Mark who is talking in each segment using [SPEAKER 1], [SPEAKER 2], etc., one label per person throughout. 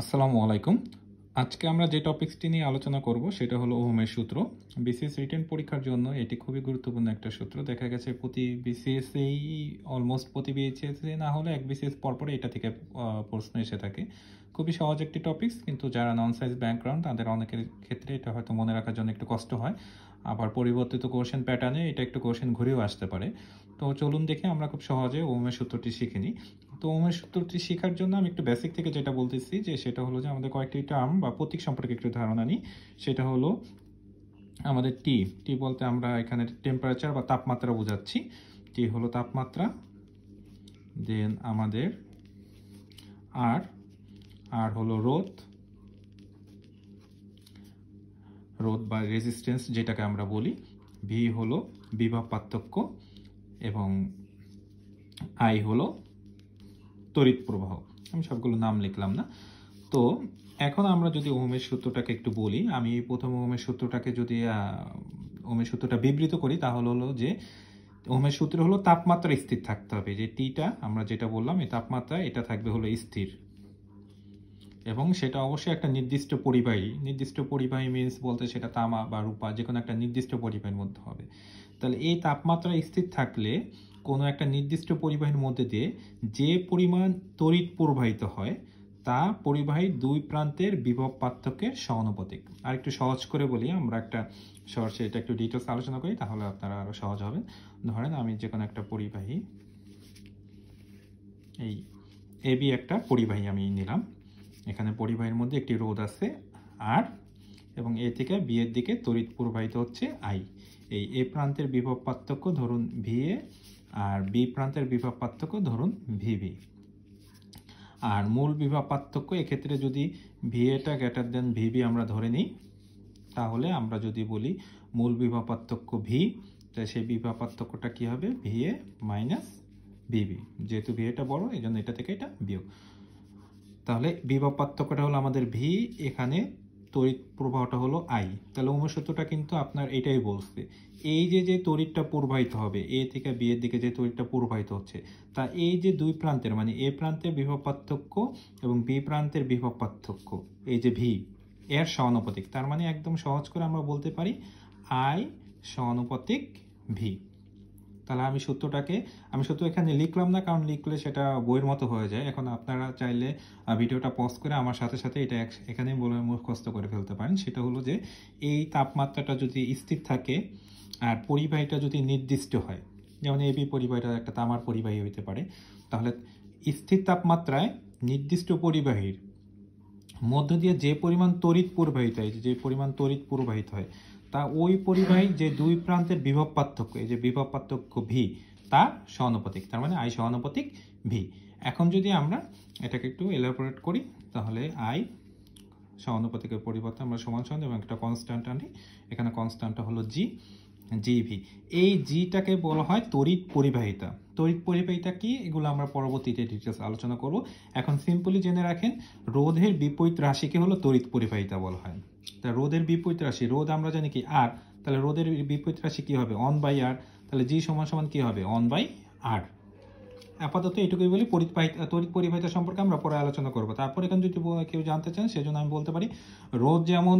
[SPEAKER 1] আসসালামু আলাইকুম আজকে আমরা যে টপিক্সটি নিয়ে আলোচনা করব সেটা হলো ওহমের সূত্র বিসিএস রিটেন পরীক্ষার জন্য এটি খুবই গুরুত্বপূর্ণ একটা সূত্র দেখা গেছে প্রতি বিসিএসেই অলমোস্ট প্রতি বিসিএসে না হলে এক বিসিএস পরপরে এটা থেকে প্রশ্ন এসে থাকে খুবই সহজ একটি টপিক্স কিন্তু যারা নন সাইজ ব্যাকগ্রাউন্ড তাদের অনেকের ক্ষেত্রে এটা হয়তো মনে রাখার জন্য একটু কষ্ট হয় আবার পরিবর্তিত কোশ্চেন প্যাটার্নে এটা একটু কোশ্চেন ঘুরেও আসতে পারে তো চলুন দেখে আমরা খুব সহজে ওমের সূত্রটি শিখে নিই তো ওমের সূত্রটি শেখার জন্য আমি একটু বেসিক থেকে যেটা বলতেছি যে সেটা হলো যে আমাদের কয়েকটি টার্ম বা প্রতীক সম্পর্কে একটু ধারণা নিই সেটা হলো আমাদের টি টি বলতে আমরা এখানে টেম্পারেচার বা তাপমাত্রা বোঝাচ্ছি টি হলো তাপমাত্রা দেন আমাদের আর আর হলো রোদ রোদ বা রেজিস্টেন্স যেটাকে আমরা বলি ভি হলো বিভাব পার্থক্য এবং আই হলো তড়িৎ প্রবাহ আমি সবগুলো নাম লিখলাম না তো এখন আমরা যদি ওমের সূত্রটাকে একটু বলি আমি প্রথম ওমের সূত্রটাকে যদি ওমের সূত্রটা বিবৃত করি তাহলে হলো যে ওমের সূত্র হলো তাপমাত্রা স্থির থাকতে হবে যে টিটা আমরা যেটা বললাম এই তাপমাত্রা এটা থাকবে হলো স্থির এবং সেটা অবশ্যই একটা নির্দিষ্ট পরিবাহী নির্দিষ্ট পরিবাহী মিনস বলতে সেটা তামা বা রূপা যে কোনো একটা নির্দিষ্ট পরিবাহীর মধ্যে হবে তাহলে এই তাপমাত্রা স্থির থাকলে কোনো একটা নির্দিষ্ট পরিবাহীর মধ্যে দিয়ে যে পরিমাণ তড়িৎ প্রবাহিত হয় তা পরিবাহী দুই প্রান্তের বিভব পার্থক্যের সমানুপাতিক আর একটু সহজ করে বলি আমরা একটা সরষে এটা একটু ডিটেলস আলোচনা করি তাহলে আপনারা আরও সহজ হবে ধরেন আমি যে কোনো একটা পরিবাহী এই এবি একটা পরিবাহী আমি নিলাম এখানে পরিবাহীর মধ্যে একটি রোদ আছে আর এবং এ থেকে বি এর দিকে তড়িৎ প্রবাহিত হচ্ছে আই এই এ প্রান্তের বিভব পার্থক্য ধরুন এ আর বি প্রান্তের বিভব পার্থক্য ধরুন ভিভি আর মূল বিভব পার্থক্য এক্ষেত্রে যদি ভি এটা গ্রেটার দেন ভিভি আমরা ধরে নিই তাহলে আমরা যদি বলি মূল বিভব পার্থক্য ভি তাই সেই বিভব পার্থক্যটা কী হবে ভি এ মাইনাস ভিভি যেহেতু ভি এটা বড় এই জন্য এটা থেকে এটা বিয়োগ তাহলে বিভব পার্থক্যটা হলো আমাদের ভি এখানে তড়িৎ প্রবাহটা হলো আই তাহলে উমসূত্রটা কিন্তু আপনার এটাই বলছে এই যে যে তড়িৎটা প্রবাহিত হবে এ থেকে বি এর দিকে যে তড়িৎটা প্রবাহিত হচ্ছে তা এই যে দুই প্রান্তের মানে এ প্রান্তের বিভব পার্থক্য এবং বি প্রান্তের বিভব পার্থক্য এই যে ভি এর সমানুপাতিক তার মানে একদম সহজ করে আমরা বলতে পারি আই সমানুপাতিক ভি তাহলে আমি সূত্রটাকে আমি সূত্র এখানে লিখলাম না কারণ লিখলে সেটা বইয়ের মতো হয়ে যায় এখন আপনারা চাইলে ভিডিওটা পজ করে আমার সাথে সাথে এটা এখানে বলে মুখস্থ করে ফেলতে পারেন সেটা হলো যে এই তাপমাত্রাটা যদি স্থির থাকে আর পরিবাহীটা যদি নির্দিষ্ট হয় যেমন এবি পরিবাহীটা একটা তামার পরিবাহী হইতে পারে তাহলে স্থির তাপমাত্রায় নির্দিষ্ট পরিবাহীর মধ্য দিয়ে যে পরিমাণ তড়িৎ প্রবাহিত হয় যে পরিমাণ তড়িৎ প্রবাহিত হয় তা ওই পরিবাহী যে দুই প্রান্তের বিভব পার্থক্য এই যে বিভব পার্থক্য ভি তা সহানুপাতিক তার মানে আই সহানুপাতিক ভি এখন যদি আমরা এটাকে একটু এলাবোরেট করি তাহলে আই সহানুপাতিকের পরিবর্তে আমরা সমান সমান এবং একটা কনস্ট্যান্ট আনি এখানে কনস্ট্যান্টটা হলো জি জিভি e এই জিটাকে বলা হয় তড়িৎ পরিবাহিতা তড়িৎ পরিবাহিতা কি এগুলো আমরা পরবর্তীতে ডিটেলস আলোচনা করব এখন সিম্পলি জেনে রাখেন রোধের বিপরীত রাশিকে হলো তড়িৎ পরিবাহিতা বলা হয় তা রোধের বিপরীত রাশি রোধ আমরা জানি কি আর তাহলে রোধের বিপরীত রাশি কী হবে অন বাই আর তাহলে জি সমান সমান কী হবে অন বাই আর আপাতত এটুকুই বলি পরিবাহিতা তড়িৎ পরিবাহিতা সম্পর্কে আমরা পরে আলোচনা করব তারপর এখানে যদি কেউ জানতে চান সেজন্য আমি বলতে পারি রোদ যেমন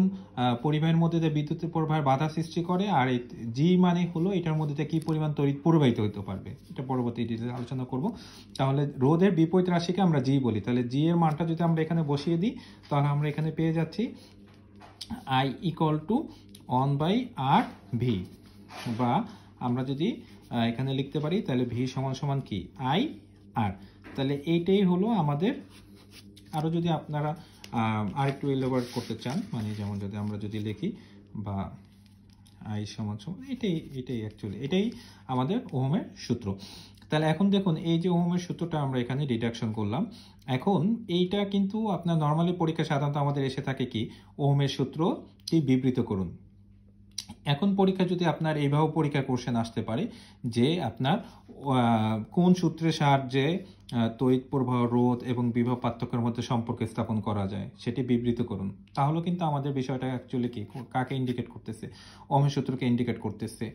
[SPEAKER 1] পরিবাহের মধ্যে দিয়ে বিদ্যুৎ প্রবাহের বাধা সৃষ্টি করে আর জি মানে হলো এটার মধ্যে দিয়ে কী পরিমাণ তড়িৎ প্রবাহিত হতে পারবে এটা পরবর্তী আলোচনা করব তাহলে রোদের বিপরীত রাশিকে আমরা জি বলি তাহলে জি এর মানটা যদি আমরা এখানে বসিয়ে দিই তাহলে আমরা এখানে পেয়ে যাচ্ছি I equal to one by r v বা আমরা যদি এখানে লিখতে পারি তাহলে ভি সমান সমান কি আই আর তাহলে এইটাই হলো আমাদের আরও যদি আপনারা আরেকটু ইলেবারেট করতে চান মানে যেমন যদি আমরা যদি লিখি বা আই সমান সমান এটাই এটাই অ্যাকচুয়ালি এটাই আমাদের ওহমের সূত্র তাহলে এখন দেখুন এই যে ওহমের সূত্রটা আমরা এখানে ডিডাকশন করলাম এখন এইটা কিন্তু আপনার নর্মালি পরীক্ষা সাধারণত আমাদের এসে থাকে কি ওহমের সূত্রটি বিবৃত করুন এখন পরীক্ষা যদি আপনার এইভাবে পরীক্ষা কোশ্চেন আসতে পারে যে আপনার কোন সূত্রের সাহায্যে তড়িৎ প্রবাহ রোধ এবং বিবাহ পার্থক্যের মধ্যে সম্পর্ক স্থাপন করা যায় সেটি বিবৃত করুন তাহলে কিন্তু আমাদের বিষয়টা অ্যাকচুয়ালি কি কাকে ইন্ডিকেট করতেছে অমের সূত্রকে ইন্ডিকেট করতেছে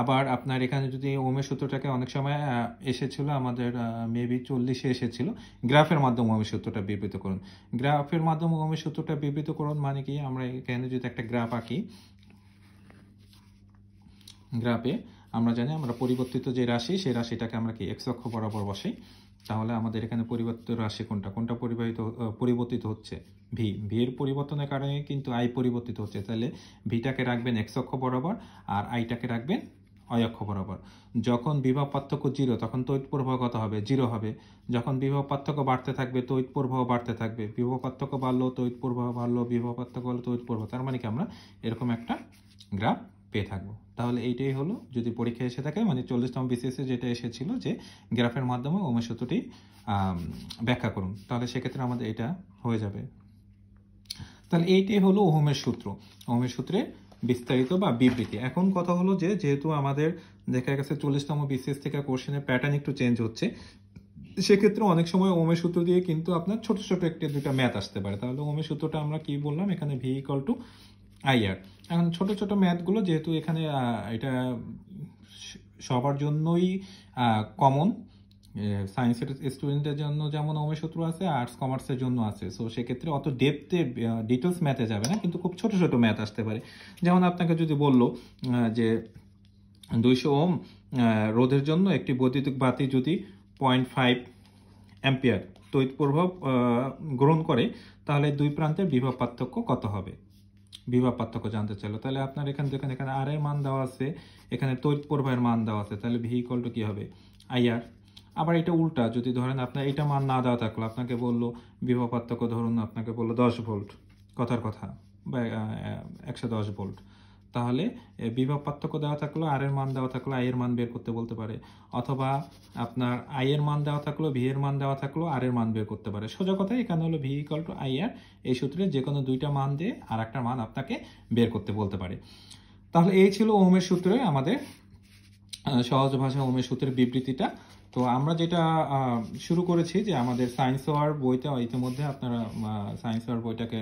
[SPEAKER 1] আবার আপনার এখানে যদি ওমের সূত্রটাকে অনেক সময় এসেছিল আমাদের মেবি চল্লিশে এসেছিল গ্রাফের মাধ্যমে ওমের সূত্রটা বিবৃত করুন গ্রাফের মাধ্যমে ওমের সূত্রটা বিবৃত করুন মানে কি আমরা এখানে যদি একটা গ্রাফ আঁকি গ্রাফে আমরা জানি আমরা পরিবর্তিত যে রাশি সেই রাশিটাকে আমরা কি এক্স অক্ষ বরাবর বসে তাহলে আমাদের এখানে পরিবর্তিত রাশি কোনটা কোনটা পরিবাহিত পরিবর্তিত হচ্ছে ভি ভি এর পরিবর্তনের কারণে কিন্তু আই পরিবর্তিত হচ্ছে তাহলে ভিটাকে রাখবেন এক্স অক্ষ বরাবর আর আইটাকে রাখবেন অয়ক্ষ বরাবর যখন বিবাহ পার্থক্য জিরো তখন তৈত প্রবাহ কত হবে জিরো হবে যখন বিবাহ পার্থক্য বাড়তে থাকবে তৈত প্রবাহ বাড়তে থাকবে বিবাহ পার্থক্য বাড়লো তৈত প্রবাহ বাড়লো বিবাহ পার্থক্য হলো তৈত প্রবাহ তার মানে কি আমরা এরকম একটা গ্রাফ পেয়ে থাকবো তাহলে এইটাই হলো যদি পরীক্ষা এসে থাকে মানে চল্লিশতম বিসিএসে যেটা এসেছিল যে গ্রাফের মাধ্যমে সূত্রটি ব্যাখ্যা করুন তাহলে সেক্ষেত্রে আমাদের এটা হয়ে যাবে তাহলে এইটাই হলো ওহমের সূত্র ওহমের সূত্রে বিস্তারিত বা বিবৃতি এখন কথা হলো যে যেহেতু আমাদের দেখা গেছে চল্লিশতম বিসিএস থেকে কোশ্চেনের প্যাটার্ন একটু চেঞ্জ হচ্ছে সেক্ষেত্রে অনেক সময় ওমের সূত্র দিয়ে কিন্তু আপনার ছোট ছোট একটা দুটা ম্যাথ আসতে পারে তাহলে ওমের সূত্রটা আমরা কি বললাম এখানে ভি ইকল টু আইআর এখন ছোট ছোট ম্যাথগুলো যেহেতু এখানে এটা সবার জন্যই কমন সায়েন্সের স্টুডেন্টের জন্য যেমন সূত্র আছে আর্টস কমার্সের জন্য আছে সো সেক্ষেত্রে অত ডেপথে ডিটেলস ম্যাথে যাবে না কিন্তু খুব ছোট ছোট ম্যাথ আসতে পারে যেমন আপনাকে যদি বললো যে দুইশো ওম রোধের জন্য একটি বৈদ্যুতিক বাতি যদি পয়েন্ট ফাইভ অ্যাম্পিয়ার তৈত প্রভাব গ্রহণ করে তাহলে দুই প্রান্তের বিভব পার্থক্য কত হবে বিবাহ পার্থক্য জানতে চাইলো তাহলে আপনার এখানে দেখেন এখানে আর এর মান দেওয়া আছে এখানে তৈরি প্রবাহের মান দেওয়া আছে তাহলে ভি ইকল টু কী হবে আইআর আবার এটা উল্টা যদি ধরেন আপনার এটা মান না দেওয়া থাকলো আপনাকে বললো বিভব পার্থক্য ধরুন আপনাকে বললো দশ ভোল্ট কথার কথা বা একশো দশ ভোল্ট তাহলে বিভব পার্থক্য দেওয়া থাকলো আর এর মান দেওয়া থাকলো আই এর মান বের করতে বলতে পারে অথবা আপনার আই এর মান দেওয়া থাকলো ভি এর মান দেওয়া থাকলো আর এর মান বের করতে পারে সোজা কথা এখানে হলো v equal to I r এই সূত্রে যে কোনো দুইটা মান দিয়ে আর একটা মান আপনাকে বের করতে বলতে পারে তাহলে এই ছিল ওহমের সূত্রে আমাদের সহজ ভাষা ওহমের সূত্রের বিবৃতিটা তো আমরা যেটা শুরু করেছি যে আমাদের সায়েন্স ওয়ার বইটা ইতিমধ্যে আপনারা সায়েন্স ওয়ার বইটাকে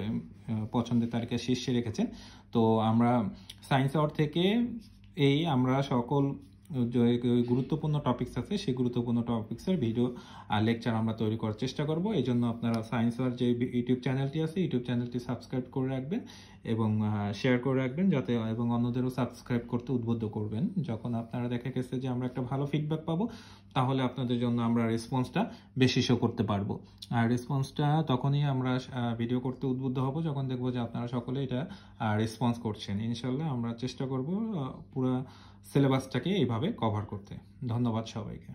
[SPEAKER 1] পছন্দের তারিখে শীর্ষে রেখেছেন তো আমরা সায়েন্স ওয়ার থেকে এই আমরা সকল গুরুত্বপূর্ণ টপিক্স আছে সেই গুরুত্বপূর্ণ টপিক্সের ভিডিও লেকচার আমরা তৈরি করার চেষ্টা করব এই জন্য আপনারা সায়েন্স আর যে ইউটিউব চ্যানেলটি আছে ইউটিউব চ্যানেলটি সাবস্ক্রাইব করে রাখবেন এবং শেয়ার করে রাখবেন যাতে এবং অন্যদেরও সাবস্ক্রাইব করতে উদ্বুদ্ধ করবেন যখন আপনারা দেখা গেছে যে আমরা একটা ভালো ফিডব্যাক পাবো তাহলে আপনাদের জন্য আমরা রেসপন্সটা বেশি শো করতে পারবো আর রেসপন্সটা তখনই আমরা ভিডিও করতে উদ্বুদ্ধ হব যখন দেখবো যে আপনারা সকলে এটা রেসপন্স করছেন ইনশাল্লাহ আমরা চেষ্টা করব পুরো সিলেবাসটাকে এইভাবে ভালোভাবে কভার করতে ধন্যবাদ সবাইকে